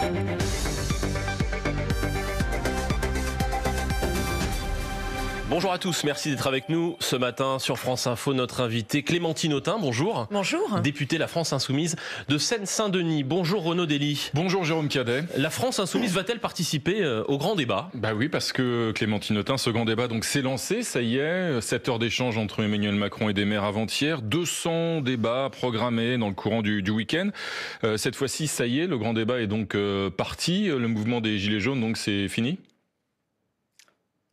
Thank you. Bonjour à tous, merci d'être avec nous ce matin sur France Info. Notre invité Clémentine Autain, bonjour. Bonjour. Députée La France Insoumise de Seine-Saint-Denis. Bonjour Renaud Dely. Bonjour Jérôme Cadet. La France Insoumise va-t-elle participer euh, au grand débat Bah oui, parce que Clémentine Autin ce grand débat donc s'est lancé, ça y est. 7 heures d'échange entre Emmanuel Macron et des maires avant-hier. 200 débats programmés dans le courant du, week-end. Euh, cette fois-ci, ça y est, le grand débat est donc euh, parti. Le mouvement des Gilets jaunes, donc c'est fini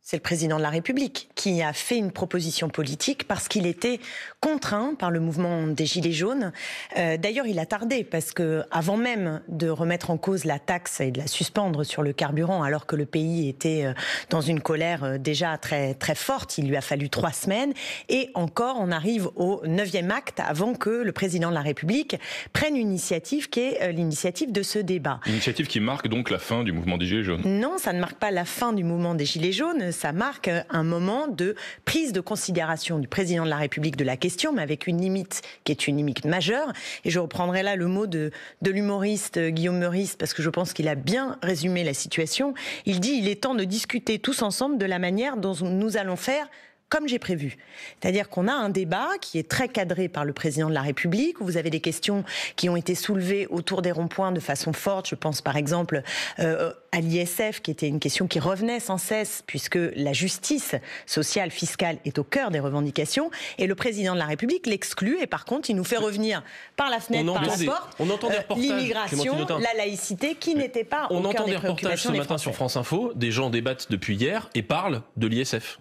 c'est le président de la République qui a fait une proposition politique parce qu'il était contraint par le mouvement des Gilets jaunes. Euh, d'ailleurs, il a tardé parce que, avant même de remettre en cause la taxe et de la suspendre sur le carburant, alors que le pays était euh, dans une colère euh, déjà très, très forte, il lui a fallu trois semaines. Et encore, on arrive au neuvième acte avant que le président de la République prenne une initiative qui est l'initiative de ce débat. Une initiative qui marque donc la fin du mouvement des Gilets jaunes Non, ça ne marque pas la fin du mouvement des Gilets jaunes ça marque un moment de prise de considération du président de la République de la question, mais avec une limite qui est une limite majeure. Et je reprendrai là le mot de, de l'humoriste euh, Guillaume Meurice, parce que je pense qu'il a bien résumé la situation. Il dit il est temps de discuter tous ensemble de la manière dont nous allons faire comme j'ai prévu. C'est-à-dire qu'on a un débat qui est très cadré par le président de la République, où vous avez des questions qui ont été soulevées autour des ronds-points de façon forte. Je pense par exemple euh, à l'ISF, qui était une question qui revenait sans cesse, puisque la justice sociale, fiscale est au cœur des revendications, et le président de la République l'exclut, et par contre, il nous fait revenir par la fenêtre, par la euh, l'immigration, la laïcité, qui n'était pas on au cœur des, des reportages ce matin sur France Info, des gens débattent depuis hier et parlent de l'ISF.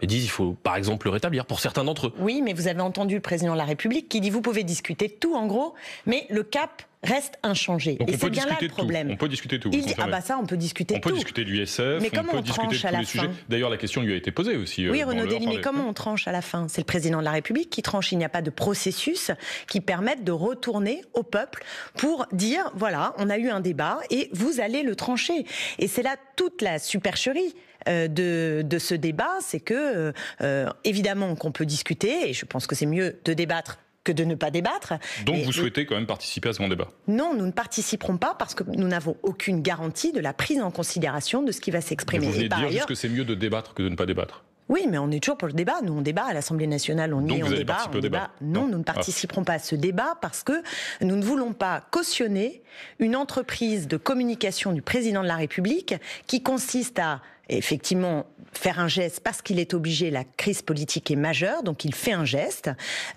Et disent il faut par exemple le rétablir pour certains d'entre eux. Oui, mais vous avez entendu le président de la République qui dit vous pouvez discuter de tout en gros, mais le cap reste inchangé. et c'est bien là le problème. On peut discuter de tout. Il dit, ah bah ça, on peut discuter de tout. On peut discuter de l'USF, mais comment on peut discuter de D'ailleurs, la question lui a été posée aussi. Oui, euh, Renaud Dely, mais comment on tranche à la fin C'est le président de la République qui tranche. Il n'y a pas de processus qui permette de retourner au peuple pour dire, voilà, on a eu un débat et vous allez le trancher. Et c'est là toute la supercherie euh, de, de ce débat, c'est que, euh, euh, évidemment, qu'on peut discuter, et je pense que c'est mieux de débattre que de ne pas débattre. Donc vous souhaitez quand même participer à ce grand débat Non, nous ne participerons pas parce que nous n'avons aucune garantie de la prise en considération de ce qui va s'exprimer. Vous venez dire juste que c'est mieux de débattre que de ne pas débattre. Oui, mais on est toujours pour le débat. Nous, on débat à l'Assemblée nationale, on Donc est, on débat, débat. Non, nous ne ah. participerons pas à ce débat parce que nous ne voulons pas cautionner une entreprise de communication du président de la République qui consiste à effectivement faire un geste parce qu'il est obligé, la crise politique est majeure, donc il fait un geste,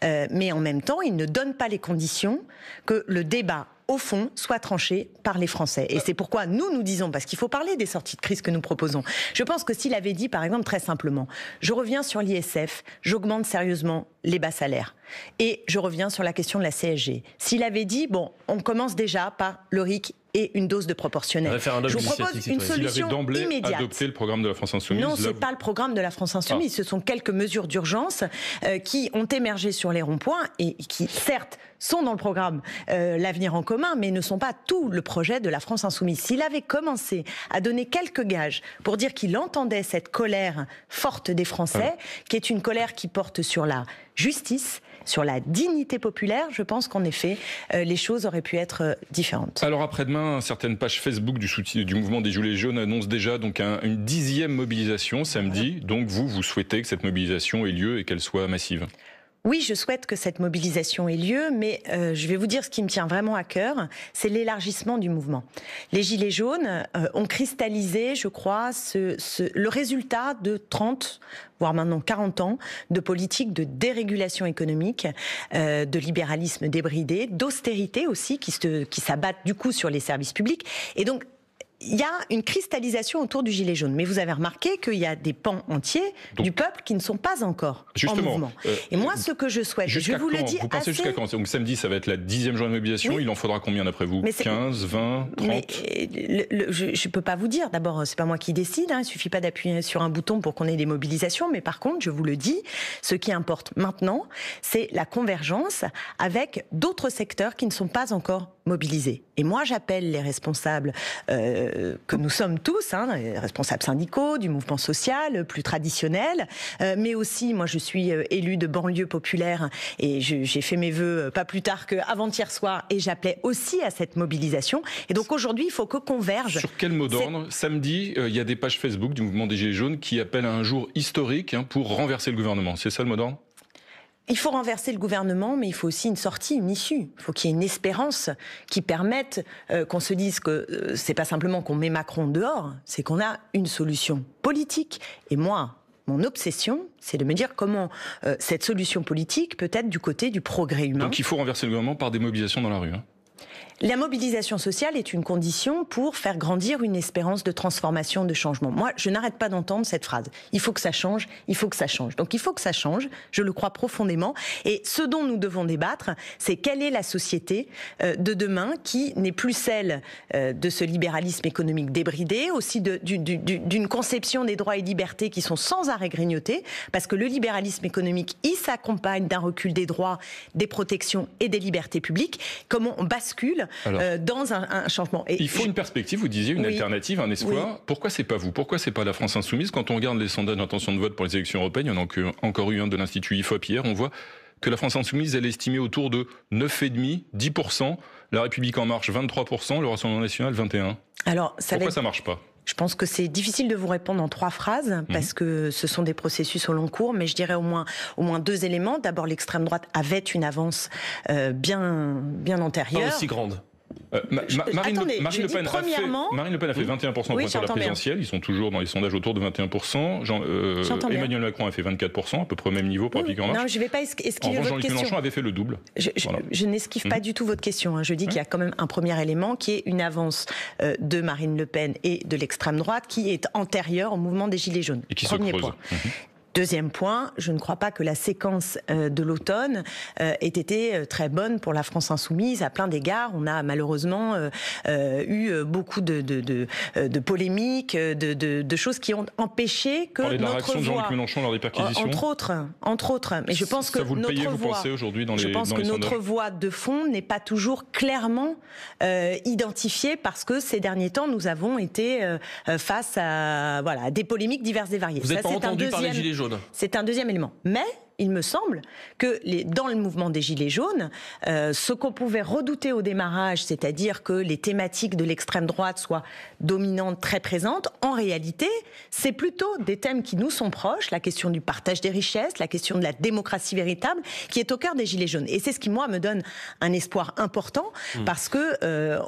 euh, mais en même temps, il ne donne pas les conditions que le débat au fond, soit tranché par les Français. Et c'est pourquoi nous, nous disons, parce qu'il faut parler des sorties de crise que nous proposons. Je pense que s'il avait dit, par exemple, très simplement, je reviens sur l'ISF, j'augmente sérieusement les bas salaires. Et je reviens sur la question de la CSG. S'il avait dit, bon, on commence déjà par le RIC et une dose de proportionnelle. Je vous propose une solution immédiate. Adopté le programme de la France insoumise. Non, c'est pas le programme de la France insoumise. Ah. Ce sont quelques mesures d'urgence euh, qui ont émergé sur les ronds-points et qui, certes, sont dans le programme euh, l'avenir en commun, mais ne sont pas tout le projet de la France insoumise. S'il avait commencé à donner quelques gages pour dire qu'il entendait cette colère forte des Français, ah. qui est une colère qui porte sur la justice, sur la dignité populaire, je pense qu'en effet, euh, les choses auraient pu être euh, différentes. Alors après-demain, certaines pages Facebook du, soutien, du mouvement des Gilets jaunes annoncent déjà donc une dixième mobilisation samedi. Donc vous, vous souhaitez que cette mobilisation ait lieu et qu'elle soit massive oui, je souhaite que cette mobilisation ait lieu, mais euh, je vais vous dire ce qui me tient vraiment à cœur, c'est l'élargissement du mouvement. Les Gilets jaunes euh, ont cristallisé, je crois, le résultat de 30 voire maintenant 40 ans, de politique de dérégulation économique, euh, de libéralisme débridé, d'austérité aussi, qui, se, qui s'abattent du coup sur les services publics. Et donc, il y a une cristallisation autour du gilet jaune. Mais vous avez remarqué qu'il y a des pans entiers du peuple qui ne sont pas encore en mouvement. Euh, et moi, ce que je souhaite, je vous le dis Vous pensez jusqu'à quand Donc samedi, ça va être la dixième journée de mobilisation. Il en faudra combien d'après vous 15, 20, 30 Mais, euh, Je ne peux pas vous dire. D'abord, c'est pas moi qui décide. Hein. Il suffit pas d'appuyer sur un bouton pour qu'on ait des mobilisations. Mais par contre, je vous le dis, ce qui importe maintenant, c'est la convergence avec d'autres secteurs qui ne sont pas encore Mobiliser. Et moi, j'appelle les responsables euh, que nous sommes tous, hein, responsables syndicaux, du mouvement social, plus traditionnel, euh, mais aussi, moi, je suis euh, élu de banlieue populaire et j'ai fait mes voeux pas plus tard qu'avant-hier soir et j'appelais aussi à cette mobilisation. Et donc aujourd'hui, il faut que converge. Sur quel mot d'ordre Samedi, il y a des pages Facebook du mouvement des Gilets jaunes qui appellent à un jour historique hein, pour renverser le gouvernement. C'est ça le mot d'ordre il faut renverser le gouvernement, mais il faut aussi une sortie, une issue. Il faut qu'il y ait une espérance qui permette euh, qu'on se dise que euh, c'est pas simplement qu'on met Macron dehors, c'est qu'on a une solution politique. Et moi, mon obsession, c'est de me dire comment euh, cette solution politique peut être du côté du progrès humain. Donc il faut renverser le gouvernement par des mobilisations dans la rue. Hein. La mobilisation sociale est une condition pour faire grandir une espérance de transformation, de changement. Moi, je n'arrête pas d'entendre cette phrase. Il faut que ça change, il faut que ça change. Donc il faut que ça change, je le crois profondément. Et ce dont nous devons débattre, c'est quelle est la société euh, de demain qui n'est plus celle euh, de ce libéralisme économique débridé, aussi d'une conception des droits et libertés qui sont sans arrêt grignotées, parce que le libéralisme économique, il s'accompagne d'un recul des droits, des protections et des libertés publiques. Comment on bascule euh, dans un, changement. il faut une perspective, vous disiez, une alternative, un espoir. Pourquoi c'est pas vous Pourquoi c'est pas la France insoumise Quand on regarde les sondages d'intention de vote pour les élections européennes, il y en a encore eu un de l'Institut IFOP hier, on voit que la France insoumise, elle est estimée autour de 9,5, 10%, la République en marche 23%, le Rassemblement national 21%. Alors, ça Pourquoi ça marche pas je pense que c'est difficile de vous répondre en trois phrases mhm. parce que ce sont des processus au long cours, mais je dirais au moins au moins deux éléments. D'abord, l'extrême droite avait une avance euh, bien bien antérieure, pas aussi grande, euh, Marine, le, Pen fait, Marine, Le Pen a fait, 21% pour la présidentielle. Ils sont toujours dans les sondages autour de 21%. Jean, euh, Emmanuel Macron a fait 24%, à peu près au même niveau pour oui, Non, je vais pas votre question. Mélenchon avait fait le double. Je, n'esquive hum. pas du tout votre question. Hein. Je dis qu'il y a hum. quand même un premier élément qui est une avance euh, de Marine Le Pen et de l'extrême droite qui est antérieure au mouvement des Gilets jaunes. Et qui premier se creuse. point. Hum. Deuxième point, je ne crois pas que la séquence euh, de l'automne euh, ait été euh, très bonne pour la France insoumise à plein d'égards. On a malheureusement eu beaucoup de, de, polémiques, de, choses qui ont empêché que notre la de Jean-Luc Mélenchon lors des perquisitions. Entre autres, entre autres. Mais je pense que vous notre payez, voix, aujourd'hui je pense que notre voix de fond n'est pas toujours clairement identifiée parce que ces derniers temps nous avons été face à voilà des polémiques diverses et variées. Vous n'êtes pas entendu les c'est un deuxième élément. Mais il me semble, que les, dans le mouvement des Gilets jaunes, euh, ce qu'on pouvait redouter au démarrage, c'est-à-dire que les thématiques de l'extrême droite soient dominantes, très présentes, en réalité, c'est plutôt des thèmes qui nous sont proches, la question du partage des richesses, la question de la démocratie véritable, qui est au cœur des Gilets jaunes. Et c'est ce qui, moi, me donne un espoir important, mmh. parce que euh,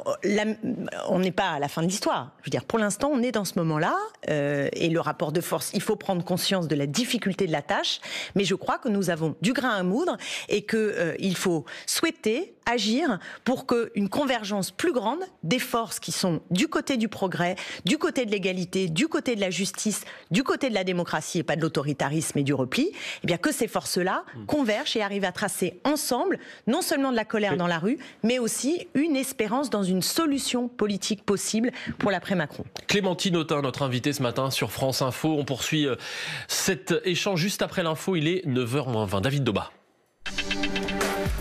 on n'est pas à la fin de l'histoire. Je veux dire, pour l'instant, on est dans ce moment-là, euh, et le rapport de force, il faut prendre conscience de la difficulté de la tâche, mais je crois que nous avons du grain à moudre et qu'il euh, il faut souhaiter agir pour qu'une convergence plus grande des forces qui sont du côté du progrès, du côté de l'égalité, du côté de la justice, du côté de la démocratie et pas de l'autoritarisme et du repli, eh bien que ces forces-là hmm. convergent et arrivent à tracer ensemble non seulement de la colère dans la rue, mais aussi une espérance dans une solution politique possible pour l'après-Macron. Clémentine Autain, notre invitée ce matin sur France Info. On poursuit euh, cet échange juste après l'info. Il est 9 9h20. David Doba.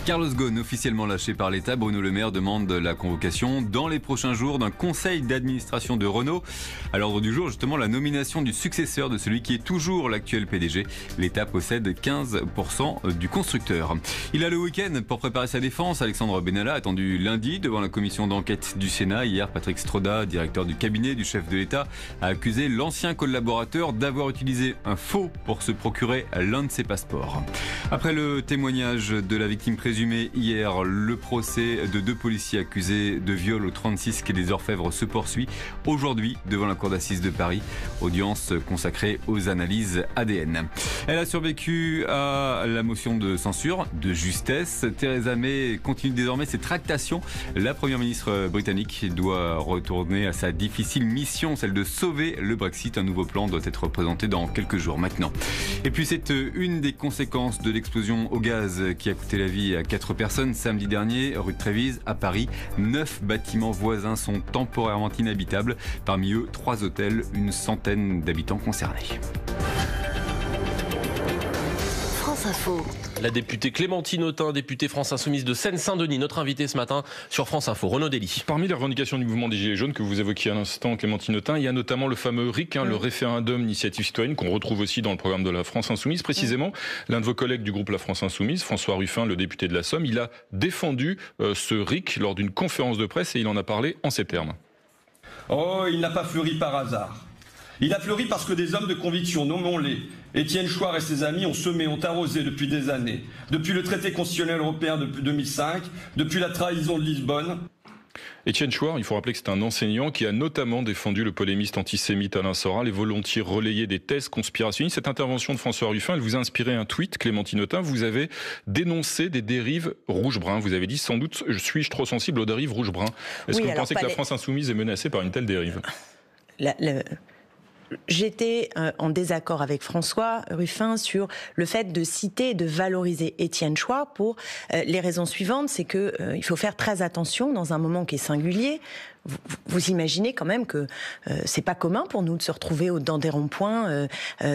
Carlos Ghosn, officiellement lâché par l'État, Bruno Le Maire demande la convocation dans les prochains jours d'un conseil d'administration de Renault. À l'ordre du jour, justement, la nomination du successeur de celui qui est toujours l'actuel PDG. L'État possède 15% du constructeur. Il a le week-end pour préparer sa défense. Alexandre Benalla, attendu lundi devant la commission d'enquête du Sénat. Hier, Patrick Stroda, directeur du cabinet du chef de l'État, a accusé l'ancien collaborateur d'avoir utilisé un faux pour se procurer l'un de ses passeports. Après le témoignage de la victime présumée, hier, le procès de deux policiers accusés de viol au 36 quai des Orfèvres se poursuit aujourd'hui devant la cour d'assises de Paris. Audience consacrée aux analyses ADN. Elle a survécu à la motion de censure de justesse. Theresa May continue désormais ses tractations. La première ministre britannique doit retourner à sa difficile mission, celle de sauver le Brexit. Un nouveau plan doit être présenté dans quelques jours maintenant. Et puis c'est une des conséquences de l'explosion au gaz qui a coûté la vie à Quatre personnes samedi dernier, rue de Trévise, à Paris. Neuf bâtiments voisins sont temporairement inhabitables. Parmi eux, trois hôtels, une centaine d'habitants concernés. France Info la députée Clémentine Autain, députée France Insoumise de Seine-Saint-Denis, notre invitée ce matin sur France Info, Renaud Dely. Parmi les revendications du mouvement des Gilets jaunes que vous évoquiez à l'instant, Clémentine Autain, il y a notamment le fameux RIC, hein, le mm. référendum initiative citoyenne, qu'on retrouve aussi dans le programme de la France Insoumise. Précisément, mm. l'un de vos collègues du groupe La France Insoumise, François Ruffin, le député de la Somme, il a défendu euh, ce RIC lors d'une conférence de presse et il en a parlé en ces termes. Oh, il n'a pas fleuri par hasard. Il a fleuri parce que des hommes de conviction, nommons-les, Étienne Chouard et ses amis ont semé, ont arrosé depuis des années, depuis le traité constitutionnel européen depuis 2005, depuis la trahison de Lisbonne. Étienne Chouard, il faut rappeler que c'est un enseignant qui a notamment défendu le polémiste antisémite Alain Soral et volontiers relayé des thèses conspirationnistes. Cette intervention de François Ruffin, elle vous a inspiré un tweet, Clémentine Autain. Vous avez dénoncé des dérives rouge-brun. Vous avez dit sans doute, suis-je trop sensible aux dérives rouge-brun Est-ce que vous pensez que la France insoumise est menacée par une telle dérive j'étais euh, en désaccord avec François Ruffin sur le fait de citer et de valoriser Étienne Choix pour euh, les raisons suivantes, c'est que euh, il faut faire très attention dans un moment qui est singulier. Vous, imaginez quand même que euh, c'est pas commun pour nous de se retrouver au dans des ronds-points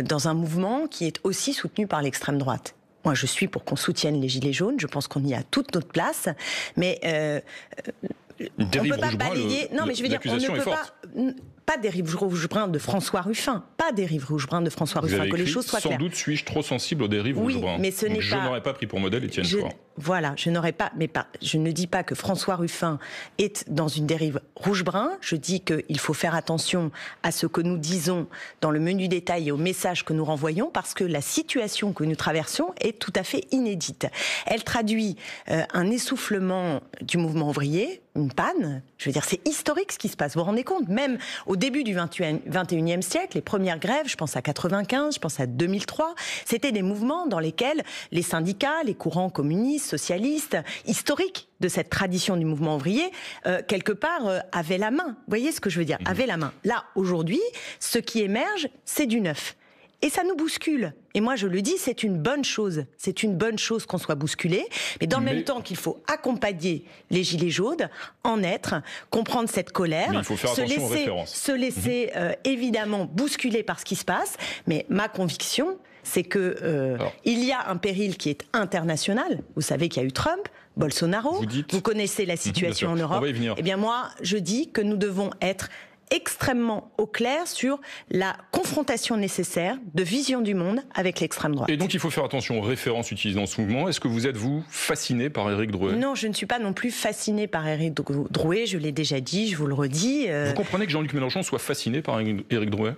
dans un mouvement qui est aussi soutenu par l'extrême droite. Moi, je suis pour qu'on soutienne les Gilets jaunes. Je pense qu'on y a toute notre place. Mais on ne peut pas balayer. non, mais je veux dire, on ne peut pas pas des rives rouges brunes de François Ruffin, pas des rives rouges de François Ruffin, que les choses soient sans claires. Sans doute suis-je trop sensible aux dérives rouges Mais ce n'est pas. Je n'aurais pas pris pour modèle Étienne je... Voilà, je n'aurais pas, mais je ne dis pas que François Ruffin est dans une dérive rouge-brun. Je dis qu'il faut faire attention à ce que nous disons dans le menu détail et aux messages que nous renvoyons, parce que la situation que nous traversons est tout à fait inédite. Elle traduit euh, un essoufflement du mouvement ouvrier, une panne. Je veux dire, c'est historique ce qui se passe. Vous vous rendez compte Même au début du 21e siècle, les premières grèves, je pense à 95, je pense à 2003, c'était des mouvements dans lesquels les syndicats, les courants communistes, socialiste, historique de cette tradition du mouvement ouvrier, euh, quelque part, euh, avait la main. Vous voyez ce que je veux dire mhm. Avait la main. Là, aujourd'hui, ce qui émerge, c'est du neuf. Et ça nous bouscule. Et moi, je le dis, c'est une bonne chose. C'est une bonne chose qu'on soit bousculé. Mais dans le même temps qu'il faut accompagner les gilets jaunes, en être, comprendre cette colère, se laisser, mhm. euh, évidemment bousculer par ce qui se passe. Mais ma conviction, c'est que euh, il y a un péril qui est international. Vous savez qu'il y a eu Trump, Bolsonaro. Vous, connaissez la situation en Europe. Eh bien moi, je dis que nous devons être extrêmement au clair sur la confrontation nécessaire de vision du monde avec l'extrême droite. Et donc il faut faire attention aux références utilisées dans ce mouvement. Est-ce que vous êtes, vous, fasciné par Éric Drouet Non, je ne suis pas non plus fasciné par Éric Drouet, je l'ai déjà dit, je vous le redis. Euh, vous comprenez que Jean-Luc Mélenchon soit fasciné par Éric Drouet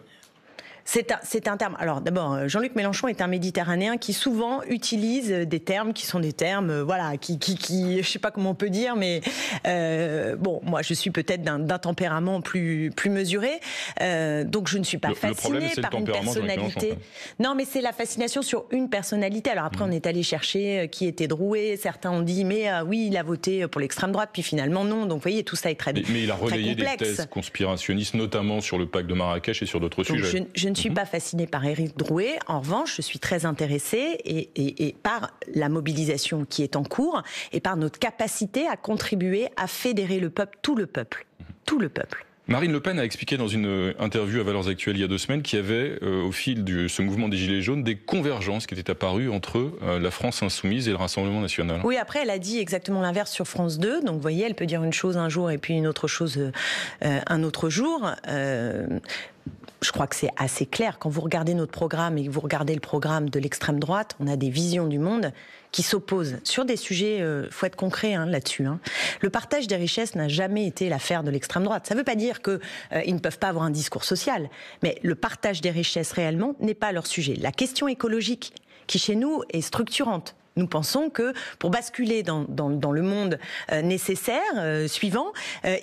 c'est un, un, terme. Alors d'abord, euh, Jean-Luc Mélenchon est un Méditerranéen qui souvent utilise euh, des termes qui sont des termes, euh, voilà, qui, qui, qui je sais pas comment on peut dire, mais bon, moi je suis peut-être d'un tempérament plus, plus mesuré, donc je ne suis pas fascinée par une personnalité. Non, mais c'est la fascination sur une personnalité. Alors après, mmh. on est allé chercher qui était droué. Certains ont dit, mais ah oui, il a voté pour l'extrême droite, puis finalement non. Donc vous voyez, tout ça est très. Mais, mais il a relayé des thèses conspirationnistes, notamment sur le pacte de Marrakech et sur d'autres sujets. Je, ne suis mhm. pas fascinée par Éric Drouet. En revanche, je suis très intéressée et, par la mobilisation qui est en cours et par notre capacité à contribuer à fédérer le peuple, tout le peuple, tout le peuple. Marine Le Pen a expliqué dans une interview à Valeurs Actuelles il y a deux semaines qu'il y avait, euh, au fil de ce mouvement des Gilets jaunes, des convergences qui étaient apparues entre euh, la France insoumise et le Rassemblement national. Oui, après, elle a dit exactement l'inverse sur France 2. Donc, vous voyez, elle peut dire une chose un jour et puis une autre chose euh, un autre jour je crois que c'est assez clair. Quand vous regardez notre programme et que vous regardez le programme de l'extrême droite, on a des visions du monde qui s'opposent sur des sujets. Il euh, faut être concret hein, là-dessus. Hein. Le partage des richesses n'a jamais été l'affaire de l'extrême droite. Ça ne veut pas dire qu'ils euh, ne peuvent pas avoir un discours social, mais le partage des richesses réellement n'est pas leur sujet. La question écologique, qui chez nous est structurante. Nous pensons que pour basculer dans, le monde euh, nécessaire, suivant,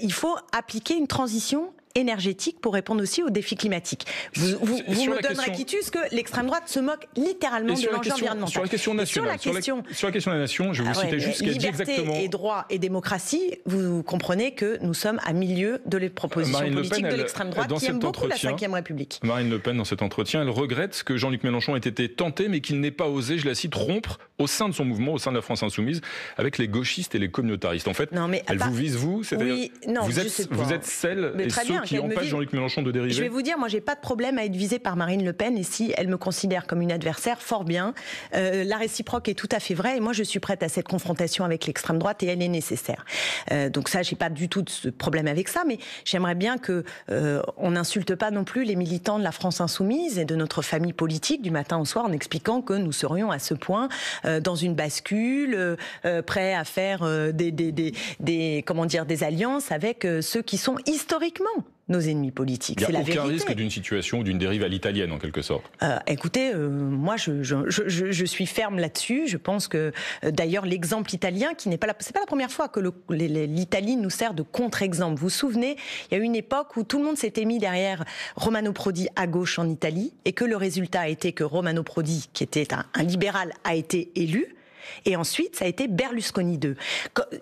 il faut appliquer une transition énergétique pour répondre aussi aux défis climatiques. Vous, vous, vous me donnerez question... quitus que l'extrême droite se moque littéralement de l'enjeu environnemental. Sur la question nationale, sur la question, sur la question de la nation, je vous ah juste ce juste liberté exactement. et droit et démocratie, vous comprenez que nous sommes à milieu de les propositions politiques de l'extrême droite qui aime beaucoup la Ve République. Marine Le Pen, dans cet entretien, elle regrette que Jean-Luc Mélenchon ait été tenté, mais qu'il n'ait pas osé, je la cite, rompre au sein de son mouvement, au sein de la France Insoumise, avec les gauchistes et les communautaristes. En fait, elle vous vise, vous, c'est-à-dire vous, êtes, vous êtes celle et ceux Jean-Luc Mélenchon de dériver Je vais vous dire, moi, j'ai pas de problème à être visé par Marine Le Pen. Et si elle me considère comme une adversaire, fort bien. Euh, la réciproque est tout à fait vraie. Et moi, je suis prête à cette confrontation avec l'extrême droite et elle est nécessaire. Euh, donc ça, j'ai pas du tout de problème avec ça. Mais j'aimerais bien que euh, on n'insulte pas non plus les militants de la France insoumise et de notre famille politique du matin au soir en expliquant que nous serions à ce point dans une bascule, prêts à faire des, des, des, comment dire des alliances avec ceux qui sont historiquement nos ennemis politiques. Il n'y a aucun risque d'une situation, ou d'une dérive à l'italienne en quelque sorte. Euh, écoutez, euh, moi je, je, suis ferme là-dessus. Je pense que euh, d'ailleurs l'exemple italien, qui n'est pas la, la première fois que l'Italie nous sert de contre-exemple. Vous vous souvenez, il y a une époque où tout le monde s'était mis derrière Romano Prodi à gauche en Italie et que le résultat a été que Romano Prodi, qui était un libéral, a été élu. Et ensuite, ça a été Berlusconi II.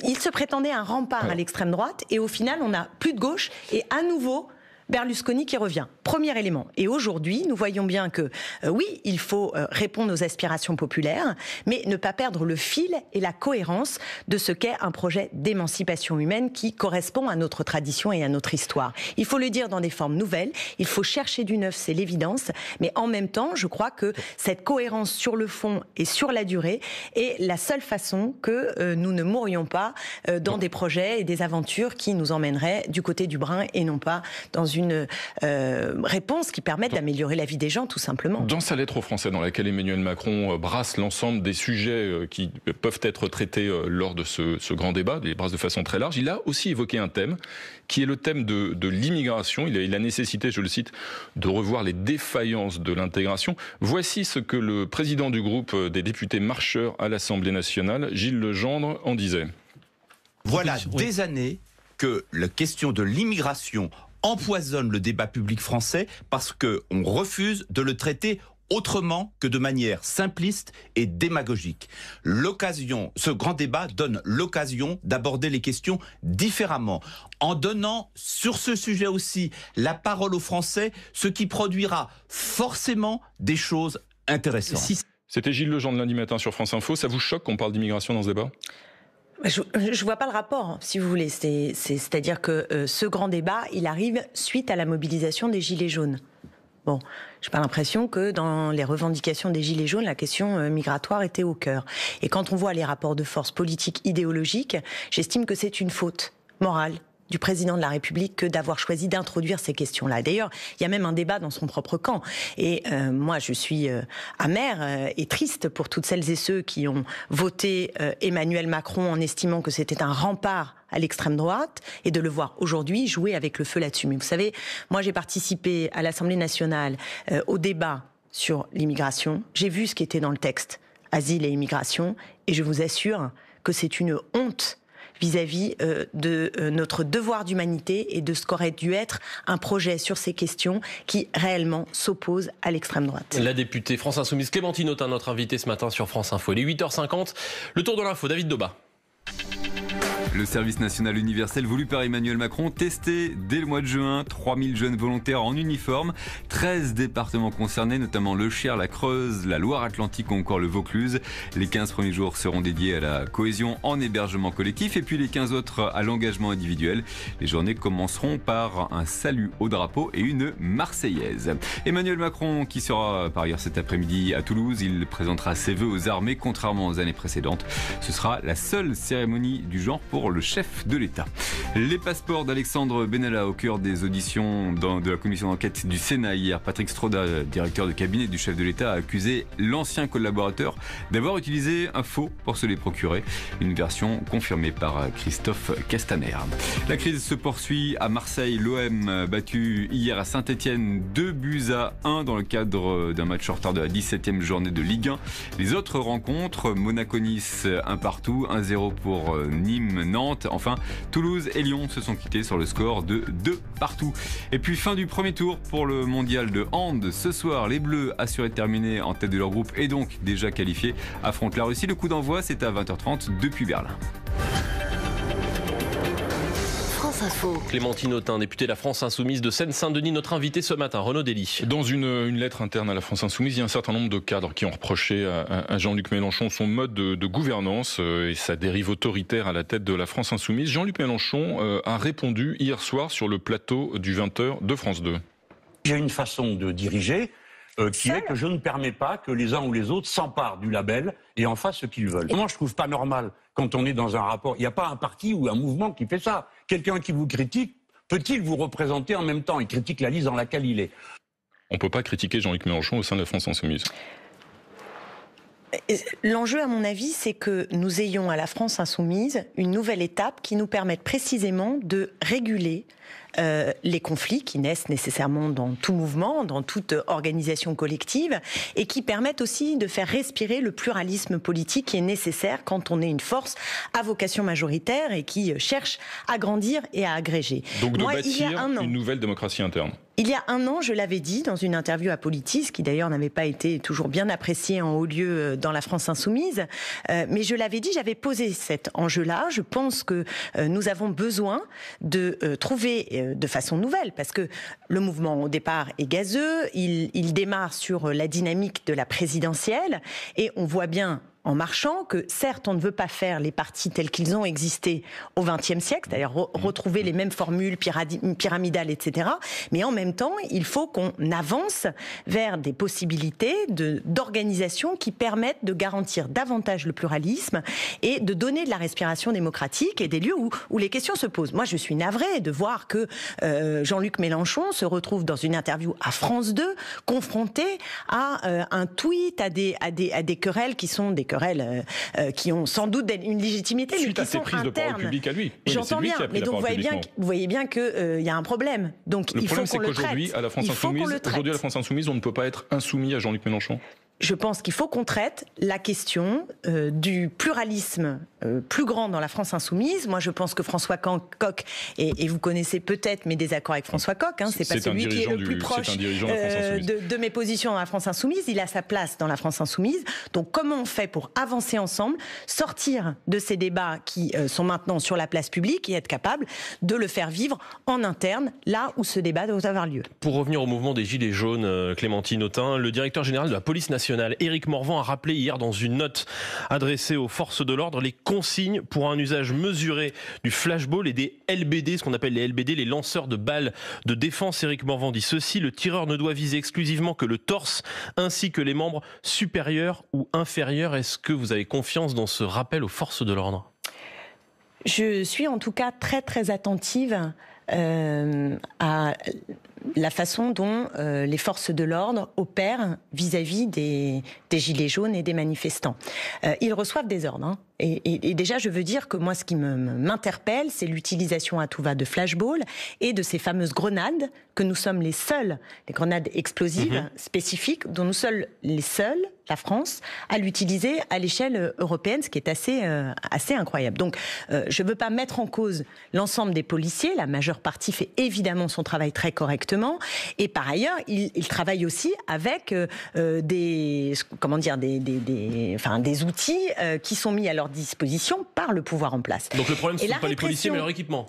Il se prétendait un rempart à l'extrême droite, et au final, on a plus de gauche, et à nouveau, Berlusconi qui revient. Premier élément. Et aujourd'hui, nous voyons bien que euh, oui, il faut euh, répondre aux aspirations populaires, mais ne pas perdre le fil et la cohérence de ce qu'est un projet d'émancipation humaine qui correspond à notre tradition et à notre histoire. Il faut le dire dans des formes nouvelles, il faut chercher du neuf, c'est l'évidence, mais en même temps, je crois que cette cohérence sur le fond et sur la durée est la seule façon que euh, nous ne mourions pas dans des projets et des aventures qui nous emmèneraient du côté du brin et non pas dans une une euh, réponse qui permette d'améliorer la vie des gens, tout simplement. Dans sa lettre aux Français, dans laquelle Emmanuel Macron euh, brasse l'ensemble des sujets euh, qui peuvent être traités lors de ce, grand débat, il les brasse de façon très large, il a aussi évoqué un thème qui est le thème de, l'immigration. Il a, la nécessité, je le cite, de revoir les défaillances de l'intégration. Voici ce que le président du groupe des députés marcheurs à l'Assemblée nationale, Gilles Legendre, en disait. Voilà des années que la question de l'immigration empoisonne le débat public français parce qu'on refuse de le traiter autrement que de manière simpliste et démagogique. L'occasion, ce grand débat donne l'occasion d'aborder les questions différemment, en donnant sur ce sujet aussi la parole aux Français, ce qui produira forcément des choses intéressantes. C'était Gilles Lejean de lundi matin sur France Info. Ça vous choque qu'on parle d'immigration dans ce débat bah, je ne vois pas le rapport, si vous voulez. C'est-à-dire que euh, ce grand débat, il arrive suite à la mobilisation des Gilets jaunes. Bon, j'ai pas l'impression que dans les revendications des Gilets jaunes, la question euh, migratoire était au cœur. Et quand on voit les rapports de force politiques idéologiques, j'estime que c'est une faute morale du président de la République que d'avoir choisi d'introduire ces questions-là. D'ailleurs, il y a même un débat dans son propre camp. Et euh, moi, je suis euh, amère euh, et triste pour toutes celles et ceux qui ont voté Emmanuel Macron en estimant que c'était un rempart à l'extrême droite et de le voir aujourd'hui jouer avec le feu là-dessus. Mais vous savez, moi, j'ai participé à l'Assemblée nationale au débat sur l'immigration. J'ai vu ce qui était dans le texte, asile et immigration, et je vous assure que c'est une honte vis-à-vis euh, de euh, notre devoir d'humanité et de ce qu'aurait dû être un projet sur ces questions qui réellement s'oppose à l'extrême droite. La députée France Insoumise Clémentine Autain, notre invitée ce matin sur France Info. Il est 8h50. Le tour de l'info, David Doba. Le service national universel voulu par Emmanuel Macron, testé dès le mois de juin, 3000 jeunes volontaires en uniforme, 13 départements concernés, notamment le Cher, la Creuse, la Loire-Atlantique ou encore le Vaucluse. Les 15 premiers jours seront dédiés à la cohésion en hébergement collectif et puis les 15 autres à l'engagement individuel. Les journées commenceront par un salut au drapeau et une marseillaise. Emmanuel Macron, qui sera par ailleurs cet après-midi à Toulouse, il présentera ses vœux aux armées contrairement aux années précédentes. Ce sera la seule cérémonie du genre pour le chef de l'État. Les passeports d'Alexandre Benalla au cœur des auditions dans, de la commission d'enquête du Sénat hier. Patrick Stroda, directeur de cabinet du chef de l'État, a accusé l'ancien collaborateur d'avoir utilisé un faux pour se les procurer. Une version confirmée par Christophe Castaner. La crise se poursuit à Marseille. L'OM battu hier à Saint-Etienne 2 buts à 1 dans le cadre d'un match en retard de la 17e journée de Ligue 1. Les autres rencontres, Monaco-Nice 1 partout, 1-0 pour Nîmes Nantes. Enfin, Toulouse et Lyon se sont quittés sur le score de 2 partout. Et puis fin du premier tour pour le mondial de Hand. Ce soir, les Bleus, assurés de terminer en tête de leur groupe et donc déjà qualifiés, affrontent la Russie. Le coup d'envoi, c'est à 20h30 depuis Berlin. Clémentine Autain, députée de la France Insoumise de Seine-Saint-Denis, notre invité ce matin, Renaud Dely. Dans une, lettre interne à la France Insoumise, il y a un certain nombre de cadres qui ont reproché à, Jean-Luc Mélenchon son mode de, gouvernance euh, et sa dérive autoritaire à la tête de la France Insoumise. Jean-Luc Mélenchon euh, a répondu hier soir sur le plateau du 20h de France 2. a une façon de diriger euh, qui est que je ne permets pas que les uns ou les autres s'emparent du label et en fassent ce qu'ils veulent. Moi, je ne trouve pas normal quand on est dans un rapport. Il n'y a pas un parti ou un mouvement qui fait ça. Quelqu'un qui vous critique peut-il vous représenter en même temps Il critique la liste dans laquelle il est. On ne peut pas critiquer Jean-Luc Mélenchon au sein de France Insoumise. L'enjeu, à mon avis, c'est que nous ayons à la France insoumise une nouvelle étape qui nous permette précisément de réguler euh, les conflits qui naissent nécessairement dans tout mouvement, dans toute organisation collective, et qui permettent aussi de faire respirer le pluralisme politique qui est nécessaire quand on est une force à vocation majoritaire et qui cherche à grandir et à agréger. Donc une nouvelle démocratie interne. Il y a un an, je l'avais dit dans une interview à Politis, qui d'ailleurs n'avait pas été toujours bien appréciée en haut lieu euh, dans la France insoumise, euh, mais je l'avais dit, j'avais posé cet enjeu-là. Je pense que euh, nous avons besoin de trouver de façon nouvelle, parce que le mouvement au départ est gazeux, il démarre sur la dynamique de la présidentielle, et on voit bien en marchant que certes on ne veut pas faire les partis tels qu'ils ont existé au XXe siècle, c'est-à-dire mmh. retrouver les mêmes formules pyramidales, etc. Mais en même temps, il faut qu'on avance vers des possibilités d'organisation qui permettent de garantir davantage le pluralisme et de donner de la respiration démocratique et des lieux où, les questions se posent. Moi, je suis navrée de voir que euh, Jean-Luc Mélenchon se retrouve dans une interview à France 2 confronté à euh, un tweet, à des, à à des querelles qui sont des querelles euh, euh, qui ont sans doute une légitimité, Suite mais qui à prises internes. de publique à lui. J'entends bien, mais donc vous voyez bien, vous voyez bien que euh, il y a un problème. Donc le problème, c'est qu'aujourd'hui, à la France insoumise, aujourd'hui à la France insoumise, on ne peut pas être insoumis à Jean-Luc Mélenchon je pense qu'il faut qu'on traite la question euh, du pluralisme euh, plus grand dans la France insoumise. Moi, je pense que François Coq, et, et vous connaissez peut-être mes désaccords avec François Coq, hein, c'est pas celui qui est le plus proche euh, de, mes positions dans la France insoumise. Il a sa place dans la France insoumise. Donc, comment on fait pour avancer ensemble, sortir de ces débats qui sont maintenant sur la place publique et être capable de le faire vivre en interne, là où ce débat doit avoir lieu. Pour revenir au mouvement des Gilets jaunes, Clémentine Autain, le directeur général de la police nationale Eric Éric Morvan a rappelé hier dans une note adressée aux forces de l'ordre les consignes pour un usage mesuré du flashball et des LBD, ce qu'on appelle les LBD, les lanceurs de balles de défense. Éric Morvan dit ceci, le tireur ne doit viser exclusivement que le torse ainsi que les membres supérieurs ou inférieurs. Est-ce que vous avez confiance dans ce rappel aux forces de l'ordre Je suis en tout cas très très attentive euh, à la façon dont euh, les forces de l'ordre opèrent vis-à-vis des, gilets jaunes et des manifestants. Euh, ils reçoivent des ordres. Hein. Et, et, déjà, je veux dire que moi, ce qui m'interpelle, c'est l'utilisation à tout va de flashball et de ces fameuses grenades que nous sommes les seuls, les grenades explosives mhm. spécifiques, dont nous sommes les seuls, la France, à l'utiliser à l'échelle euh, européenne, ce qui est assez, euh, assez incroyable. Donc, euh, je ne veux pas mettre en cause l'ensemble des policiers. La majeure partie fait évidemment son travail très correctement. Et par ailleurs, ils, ils travaillent aussi avec des, comment dire, des, des, des, enfin, des outils qui sont mis à leur disposition par le pouvoir en place. Donc le problème, ce ne sont pas les policiers, mais leur équipement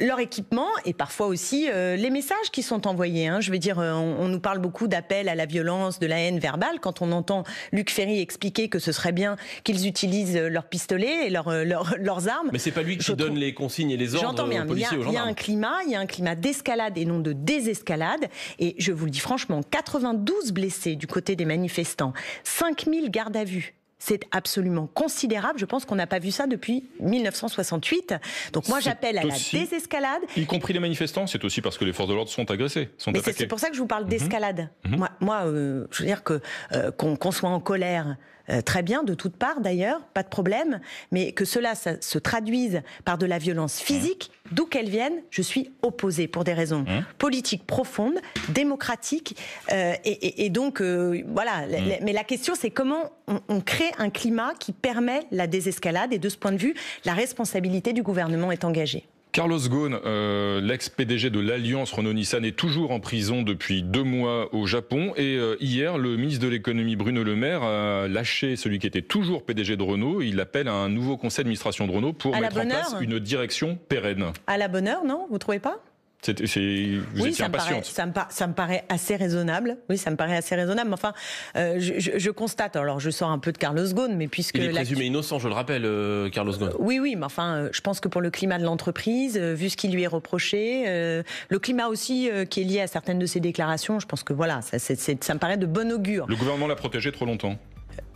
leur équipement et parfois aussi euh, les messages qui sont envoyés. Hein. Je veux dire, euh, on, nous parle beaucoup d'appels à la violence, de la haine verbale. Quand on entend Luc Ferry expliquer que ce serait bien qu'ils utilisent euh, leurs pistolets et leurs armes. Mais c'est pas lui qui donne les consignes et les ordres J'entends bien, aux policiers, il y a un climat, il y a un climat d'escalade et non de désescalade. Et je vous le dis franchement, 92 blessés du côté des manifestants, 5000 gardes à vue, c'est absolument considérable. Je pense qu'on n'a pas vu ça depuis 1968. Donc moi, j'appelle à la désescalade. Y compris les manifestants, c'est aussi parce que les forces de l'ordre sont agressées, sont C'est pour ça que je vous parle mhm. d'escalade. Mhm. Moi, euh, je veux dire que euh, qu'on soit en colère, euh, très bien, de toutes parts d'ailleurs, pas de problème, mais que cela se traduise par de la violence physique, mmh. d'où qu'elle vienne, je suis opposée pour des raisons mmh. politiques profondes, démocratiques, euh, et, donc euh, voilà. Mmh. mais la question, c'est comment on, crée un climat qui permet la désescalade, et de ce point de vue, la responsabilité du gouvernement est engagée. Carlos Ghosn, euh, l'ex-PDG de l'Alliance Renault-Nissan, est toujours en prison depuis deux mois au Japon. Et euh, hier, le ministre de l'économie Bruno Le Maire a lâché celui qui était toujours PDG de Renault. Il appelle à un nouveau conseil d'administration de Renault pour mettre en place une direction pérenne. À la bonne heure, non Vous trouvez pas vous oui, ça me, paraît, ça, me paraît assez raisonnable. Oui, ça me paraît assez raisonnable. enfin, euh, je, constate, alors je sors un peu de Carlos Ghosn, mais puisque... Il est présumé innocent, je le rappelle, euh, Carlos Ghosn. oui, oui, mais enfin, euh, je pense que pour le climat de l'entreprise, vu ce qui lui est reproché, le climat aussi qui est lié à certaines de ses déclarations, je pense que voilà, ça, ça me paraît de bon augure. Le gouvernement l'a protégé trop longtemps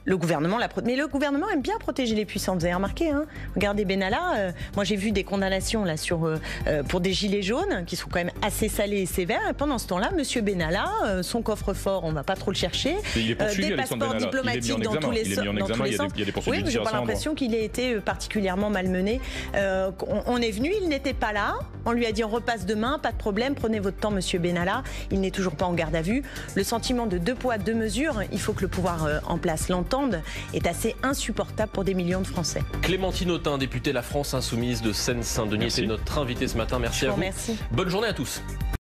le gouvernement Mais le gouvernement aime bien protéger les puissants, vous avez remarqué. Hein Regardez Benalla, euh, moi j'ai vu des condamnations là sur, euh, euh, pour des gilets jaunes qui sont quand même assez salés et sévères. Et pendant ce temps-là, Monsieur Benalla, son coffre-fort, on va pas trop le chercher. Il est poursuivi, des diplomatiques dans tous les, Il y a des, oui, j'ai pas l'impression qu'il ait été particulièrement malmené. On, est venu, il n'était pas là. On lui a dit on repasse demain, pas de problème, prenez votre temps, Monsieur Benalla. Il n'est toujours pas en garde à vue. Le sentiment de deux poids, deux mesures, il faut que le pouvoir en place lente, est assez insupportable pour des millions de Français. Clémentine Autain, députée La France Insoumise de Seine-Saint-Denis, c'est notre invitée ce matin. Merci à vous. Merci. Bonne journée à tous.